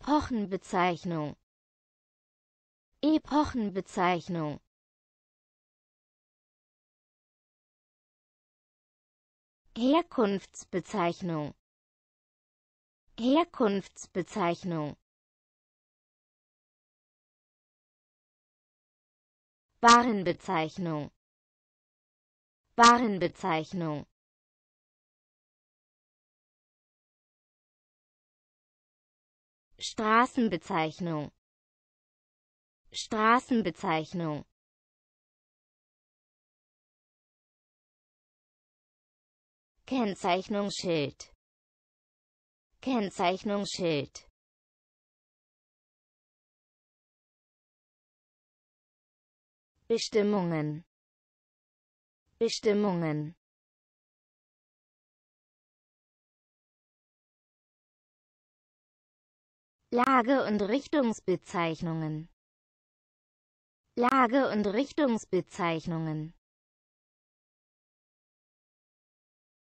Epochenbezeichnung Epochenbezeichnung Herkunftsbezeichnung Herkunftsbezeichnung Warenbezeichnung Warenbezeichnung Straßenbezeichnung Straßenbezeichnung Kennzeichnungsschild Kennzeichnungsschild Bestimmungen Bestimmungen Lage und Richtungsbezeichnungen Lage und Richtungsbezeichnungen